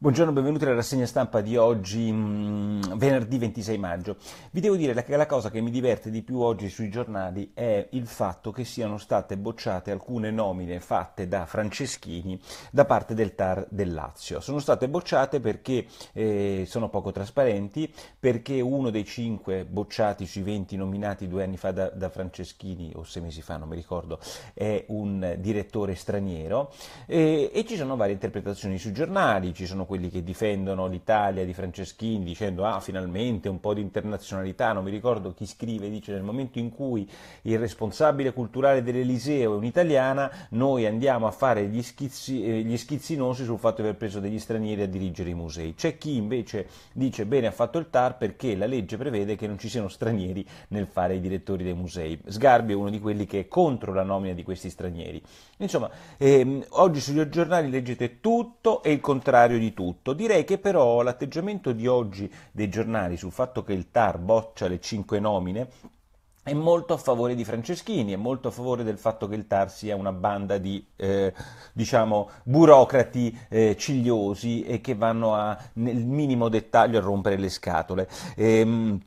Buongiorno, benvenuti alla rassegna stampa di oggi, mm, venerdì 26 maggio. Vi devo dire che la cosa che mi diverte di più oggi sui giornali è il fatto che siano state bocciate alcune nomine fatte da Franceschini da parte del TAR del Lazio. Sono state bocciate perché eh, sono poco trasparenti, perché uno dei cinque bocciati sui 20 nominati due anni fa da, da Franceschini, o sei mesi fa, non mi ricordo, è un direttore straniero, eh, e ci sono varie interpretazioni sui giornali, ci sono quelli che difendono l'Italia di Franceschini dicendo ah finalmente un po' di internazionalità, non mi ricordo chi scrive, dice nel momento in cui il responsabile culturale dell'Eliseo è un'italiana, noi andiamo a fare gli, schizzi, eh, gli schizzinosi sul fatto di aver preso degli stranieri a dirigere i musei. C'è chi invece dice bene ha fatto il TAR perché la legge prevede che non ci siano stranieri nel fare i direttori dei musei. Sgarbi è uno di quelli che è contro la nomina di questi stranieri. Insomma, ehm, oggi sugli giornali leggete tutto e il contrario di tutto. Direi che però l'atteggiamento di oggi dei giornali sul fatto che il TAR boccia le cinque nomine è molto a favore di Franceschini, è molto a favore del fatto che il TAR sia una banda di eh, diciamo, burocrati eh, cigliosi e che vanno a, nel minimo dettaglio a rompere le scatole. Ehm,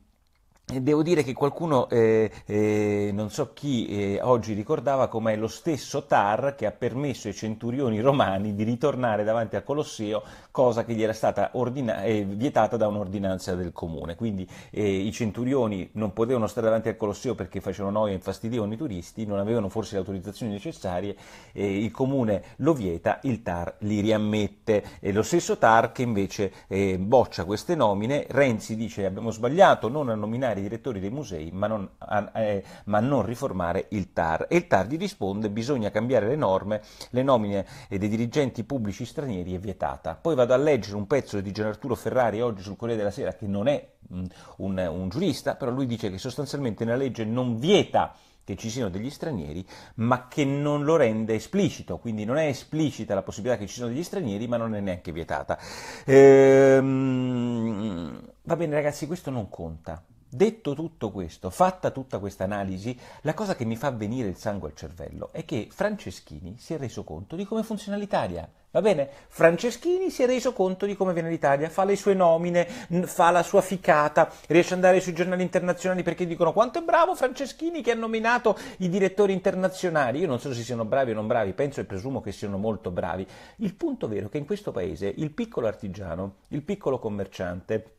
Devo dire che qualcuno, eh, eh, non so chi, eh, oggi ricordava com'è lo stesso Tar che ha permesso ai centurioni romani di ritornare davanti al Colosseo, cosa che gli era stata ordina- eh, vietata da un'ordinanza del comune. Quindi eh, i centurioni non potevano stare davanti al Colosseo perché facevano noia e infastidivano i turisti, non avevano forse le autorizzazioni necessarie, eh, il comune lo vieta, il Tar li riammette. E lo stesso Tar che invece boccia queste nomine, Renzi dice abbiamo sbagliato non a nominare i direttori dei musei ma non, eh, ma non, riformare il TAR. E il TAR gli risponde bisogna cambiare le norme, le nomine eh, dei dirigenti pubblici stranieri è vietata. Poi vado a leggere un pezzo di Gian Arturo Ferrari oggi sul Corriere della Sera che non è mm, un, un giurista, però lui dice che sostanzialmente la legge non vieta che ci siano degli stranieri, ma che non lo rende esplicito, quindi non è esplicita la possibilità che ci siano degli stranieri, ma non è neanche vietata. Ehm, va bene ragazzi, questo non conta, Detto tutto questo, fatta tutta questa analisi, la cosa che mi fa venire il sangue al cervello è che Franceschini si è reso conto di come funziona l'Italia. Va bene? Franceschini si è reso conto di come viene l'Italia, fa le sue nomine, fa la sua ficata, riesce ad andare sui giornali internazionali perché dicono quanto è bravo Franceschini che ha nominato i direttori internazionali. Io non so se siano bravi o non bravi, penso e presumo che siano molto bravi. Il punto vero è che in questo paese il piccolo artigiano, il piccolo commerciante,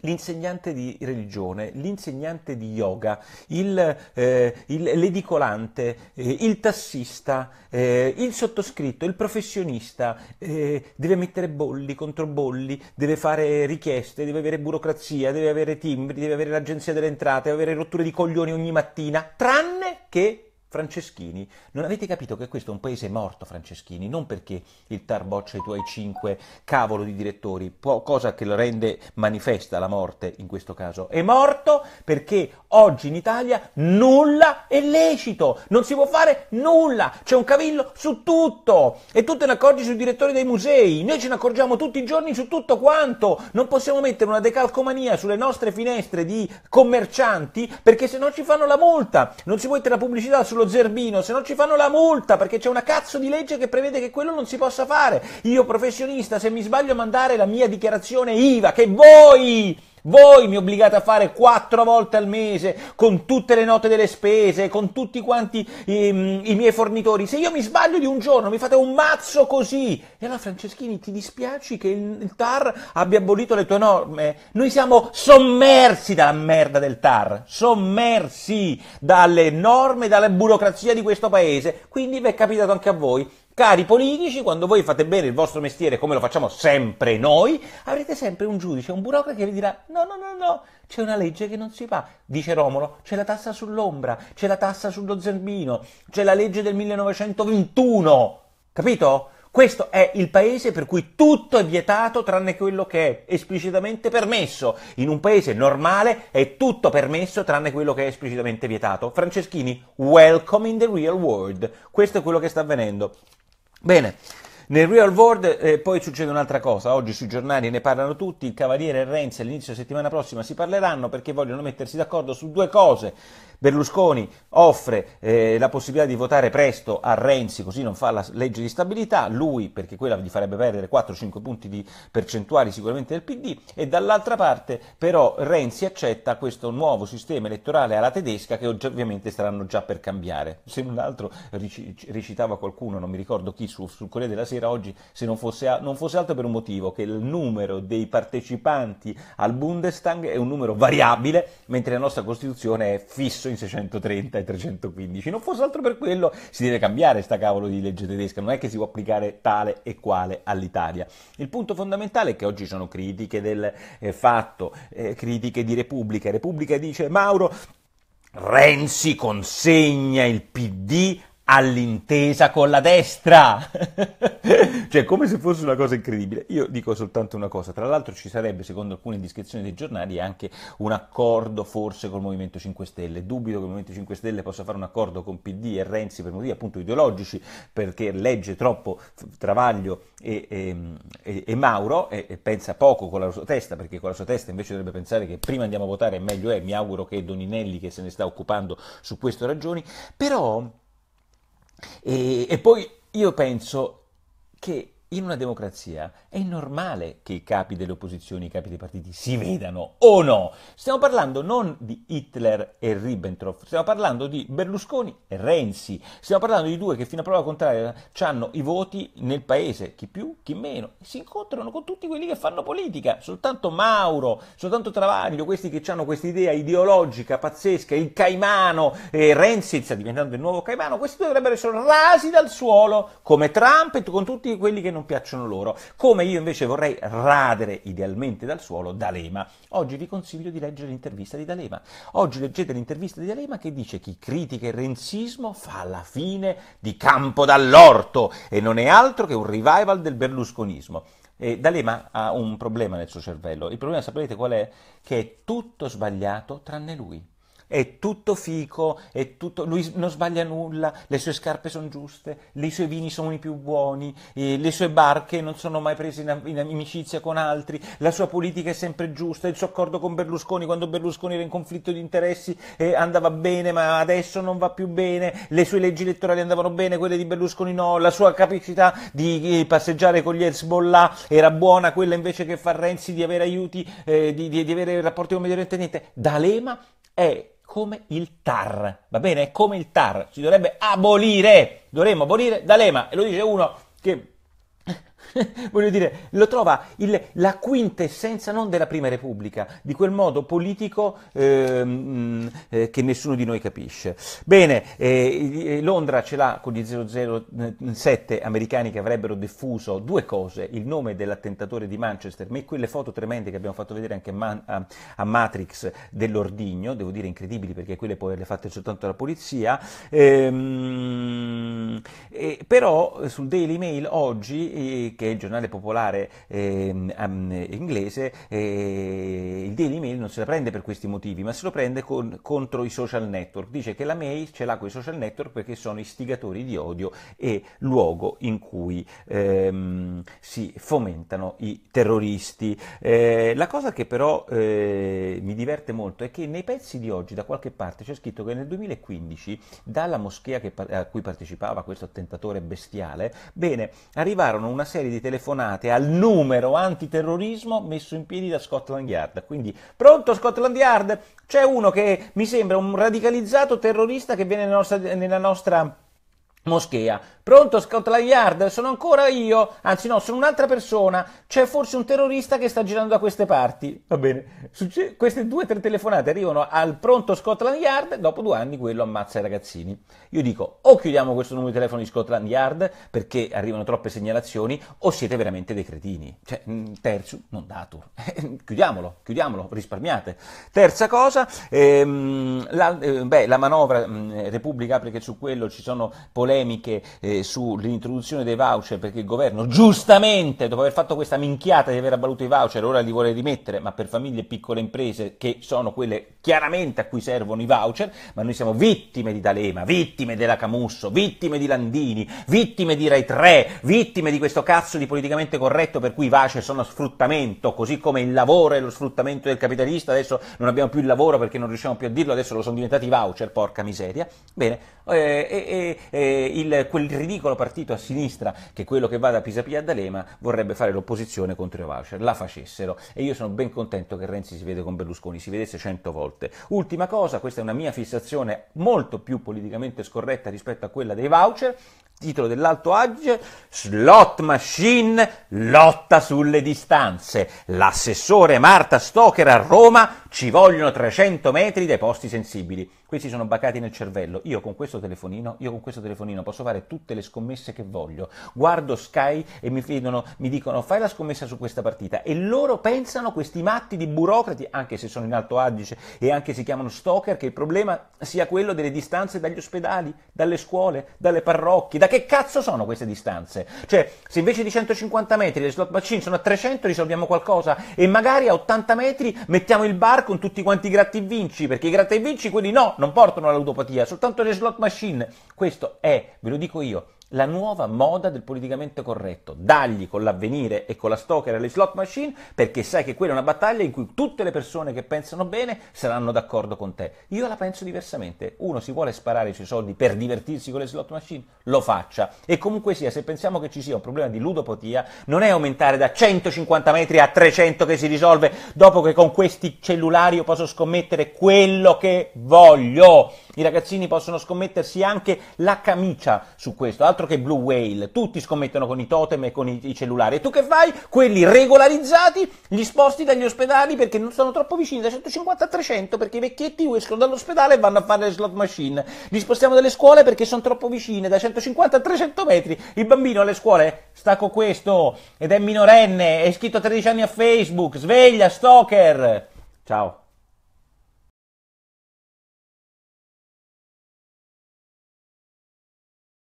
l'insegnante di religione, l'insegnante di yoga, il, eh, il, l'edicolante, eh, il tassista, eh, il sottoscritto, il professionista eh, deve mettere bolli, contro bolli, deve fare richieste, deve avere burocrazia, deve avere timbri, deve avere l'agenzia delle entrate, deve avere rotture di coglioni ogni mattina, tranne che Franceschini, non avete capito che questo è un paese morto, Franceschini, non perché il TAR boccia i tuoi cinque cavolo di direttori, cosa che lo rende manifesta la morte in questo caso. È morto perché Oggi in Italia nulla è lecito, non si può fare nulla, c'è un cavillo su tutto e tu te ne accorgi sui direttori dei musei, noi ce ne accorgiamo tutti i giorni su tutto quanto, non possiamo mettere una decalcomania sulle nostre finestre di commercianti perché se no ci fanno la multa, non si può mettere la pubblicità sullo zerbino, se no ci fanno la multa perché c'è una cazzo di legge che prevede che quello non si possa fare. Io professionista, se mi sbaglio a mandare la mia dichiarazione IVA, che voi voi mi obbligate a fare quattro volte al mese, con tutte le note delle spese, con tutti quanti i, ehm, i miei fornitori. Se io mi sbaglio di un giorno, mi fate un mazzo così. E allora Franceschini, ti dispiaci che il, il TAR abbia abolito le tue norme? Noi siamo sommersi dalla merda del TAR, sommersi dalle norme, dalla burocrazia di questo paese. Quindi vi è capitato anche a voi Cari politici, quando voi fate bene il vostro mestiere come lo facciamo sempre noi, avrete sempre un giudice, un burocrate che vi dirà no, no, no, no, c'è una legge che non si fa. Dice Romolo, c'è la tassa sull'ombra, c'è la tassa sullo zerbino, c'è la legge del 1921. Capito? Questo è il paese per cui tutto è vietato tranne quello che è esplicitamente permesso. In un paese normale è tutto permesso tranne quello che è esplicitamente vietato. Franceschini, welcome in the real world. Questo è quello che sta avvenendo. Bene. Nel real world eh, poi succede un'altra cosa, oggi sui giornali ne parlano tutti, il Cavaliere e Renzi all'inizio della settimana prossima si parleranno perché vogliono mettersi d'accordo su due cose. Berlusconi offre eh, la possibilità di votare presto a Renzi così non fa la legge di stabilità, lui perché quella gli farebbe perdere 4-5 punti di percentuali sicuramente del PD e dall'altra parte però Renzi accetta questo nuovo sistema elettorale alla tedesca che ovviamente staranno già per cambiare. Se non altro ricitava qualcuno, non mi ricordo chi, sul, sul Corriere della Sera, sera oggi, se non fosse, non fosse altro per un motivo, che il numero dei partecipanti al Bundestag è un numero variabile, mentre la nostra Costituzione è fisso in 630 e 315. Non fosse altro per quello, si deve cambiare sta cavolo di legge tedesca, non è che si può applicare tale e quale all'Italia. Il punto fondamentale è che oggi sono critiche del eh, fatto, eh, critiche di Repubblica. Repubblica dice Mauro Renzi consegna il PD all'intesa con la destra. cioè, come se fosse una cosa incredibile. Io dico soltanto una cosa, tra l'altro ci sarebbe, secondo alcune indiscrezioni dei giornali, anche un accordo forse col Movimento 5 Stelle. Dubito che il Movimento 5 Stelle possa fare un accordo con PD e Renzi per motivi appunto ideologici, perché legge troppo Travaglio e, e, ehm, e, e Mauro e, pensa poco con la sua testa, perché con la sua testa invece dovrebbe pensare che prima andiamo a votare meglio è. Mi auguro che Doninelli, che se ne sta occupando su questo ragioni, però e, e poi io penso che in una democrazia è normale che i capi delle opposizioni, i capi dei partiti si vedano o no. Stiamo parlando non di Hitler e Ribbentrop, stiamo parlando di Berlusconi e Renzi, stiamo parlando di due che fino a prova contraria hanno i voti nel paese, chi più, chi meno, e si incontrano con tutti quelli che fanno politica, soltanto Mauro, soltanto Travaglio, questi che hanno questa idea ideologica pazzesca, il Caimano, e Renzi sta diventando il nuovo Caimano, questi dovrebbero essere rasi dal suolo come Trump e con tutti quelli che non non piacciono loro, come io invece vorrei radere idealmente dal suolo D'Alema. Oggi vi consiglio di leggere l'intervista di D'Alema. Oggi leggete l'intervista di D'Alema che dice chi critica il renzismo fa la fine di campo dall'orto e non è altro che un revival del berlusconismo. E D'Alema ha un problema nel suo cervello. Il problema, sapete qual è? Che è tutto sbagliato tranne lui è tutto fico, è tutto, lui non sbaglia nulla, le sue scarpe sono giuste, i suoi vini sono i più buoni, eh, le sue barche non sono mai prese in, in, amicizia con altri, la sua politica è sempre giusta, il suo accordo con Berlusconi quando Berlusconi era in conflitto di interessi eh, andava bene ma adesso non va più bene, le sue leggi elettorali andavano bene, quelle di Berlusconi no, la sua capacità di eh, passeggiare con gli Hezbollah era buona, quella invece che fa Renzi di avere aiuti, eh, di, di, di, avere rapporti con Medio Oriente, niente. D'Alema è come il TAR, va bene? È come il TAR, si dovrebbe abolire, dovremmo abolire D'Alema, e lo dice uno che Voglio dire, lo trova il, la quintessenza non della Prima Repubblica, di quel modo politico ehm, mm, eh, che nessuno di noi capisce. Bene, eh, eh Londra ce l'ha con gli 007 mm, americani che avrebbero diffuso due cose, il nome dell'attentatore di Manchester, ma quelle foto tremende che abbiamo fatto vedere anche man, a, a, Matrix dell'ordigno, devo dire incredibili perché quelle poi le ha fatte soltanto la polizia, ehm, eh, però eh, sul Daily Mail oggi eh, che è il giornale popolare ehm, inglese, eh, il Daily Mail non se la prende per questi motivi, ma se lo prende con, contro i social network. Dice che la mail ce l'ha con i social network perché sono istigatori di odio e luogo in cui ehm, si fomentano i terroristi. Eh, la cosa che però eh, mi diverte molto è che nei pezzi di oggi da qualche parte c'è scritto che nel 2015 dalla moschea che, a cui partecipava questo attentatore bestiale, bene, arrivarono una serie serie di telefonate al numero antiterrorismo messo in piedi da Scotland Yard. Quindi, pronto Scotland Yard? C'è uno che mi sembra un radicalizzato terrorista che viene nella nostra, nella nostra Moschea. Pronto Scotland Yard? Sono ancora io, anzi no, sono un'altra persona. C'è forse un terrorista che sta girando da queste parti. Va bene. Succe- queste due o tre telefonate arrivano al pronto Scotland Yard, dopo due anni quello ammazza i ragazzini. Io dico o chiudiamo questo numero di telefono di Scotland Yard perché arrivano troppe segnalazioni o siete veramente dei cretini. Cioè, mm, terzo, non dato. chiudiamolo, chiudiamolo, risparmiate. Terza cosa, ehm, la, eh, beh, la manovra mh, mm, Repubblica, perché su quello ci sono polemiche polemiche eh, sull'introduzione dei voucher perché il governo giustamente dopo aver fatto questa minchiata di aver abbattuto i voucher ora li vuole rimettere ma per famiglie e piccole imprese che sono quelle chiaramente a cui servono i voucher ma noi siamo vittime di D'Alema, vittime della Camusso, vittime di Landini, vittime di Rai 3, vittime di questo cazzo di politicamente corretto per cui i voucher sono sfruttamento così come il lavoro è lo sfruttamento del capitalista adesso non abbiamo più il lavoro perché non riusciamo più a dirlo adesso lo sono diventati i voucher porca miseria bene eh, eh, eh, eh il, quel ridicolo partito a sinistra, che è quello che va da Pisapia a D'Alema, vorrebbe fare l'opposizione contro i voucher. La facessero. E io sono ben contento che Renzi si vede con Berlusconi, si vedesse cento volte. Ultima cosa, questa è una mia fissazione molto più politicamente scorretta rispetto a quella dei voucher, titolo dell'Alto Adige, Slot Machine lotta sulle distanze. L'assessore Marta Stoker a Roma ci vogliono 300 metri dai posti sensibili. Questi sono bacati nel cervello. Io con questo telefonino, io con questo telefonino posso fare tutte le scommesse che voglio. Guardo Sky e mi, vedono, mi dicono fai la scommessa su questa partita e loro pensano, questi matti di burocrati, anche se sono in alto Adige e anche si chiamano stalker, che il problema sia quello delle distanze dagli ospedali, dalle scuole, dalle parrocchie. Da che cazzo sono queste distanze? Cioè, se invece di 150 metri le slot machine sono a 300 risolviamo qualcosa e magari a 80 metri mettiamo il bar bar con tutti quanti i gratta e vinci, perché i gratta e vinci quelli no, non portano all'autopatia, soltanto le slot machine. Questo è, ve lo dico io, la nuova moda del politicamente corretto. Dagli con l'avvenire e con la stalker alle slot machine perché sai che quella è una battaglia in cui tutte le persone che pensano bene saranno d'accordo con te. Io la penso diversamente. Uno si vuole sparare i suoi soldi per divertirsi con le slot machine? Lo faccia. E comunque sia, se pensiamo che ci sia un problema di ludopatia, non è aumentare da 150 metri a 300 che si risolve dopo che con questi cellulari io posso scommettere quello che voglio. I ragazzini possono scommettersi anche la camicia su questo altro che Blue Whale, tutti scommettono con i totem e con i, i cellulari. E tu che fai? Quelli regolarizzati li sposti dagli ospedali perché non sono troppo vicini, da 150 a 300 perché i vecchietti escono dall'ospedale e vanno a fare le slot machine. Li spostiamo dalle scuole perché sono troppo vicine, da 150 a 300 metri. Il bambino alle scuole sta con questo ed è minorenne, è iscritto a 13 anni a Facebook, sveglia, stalker. Ciao.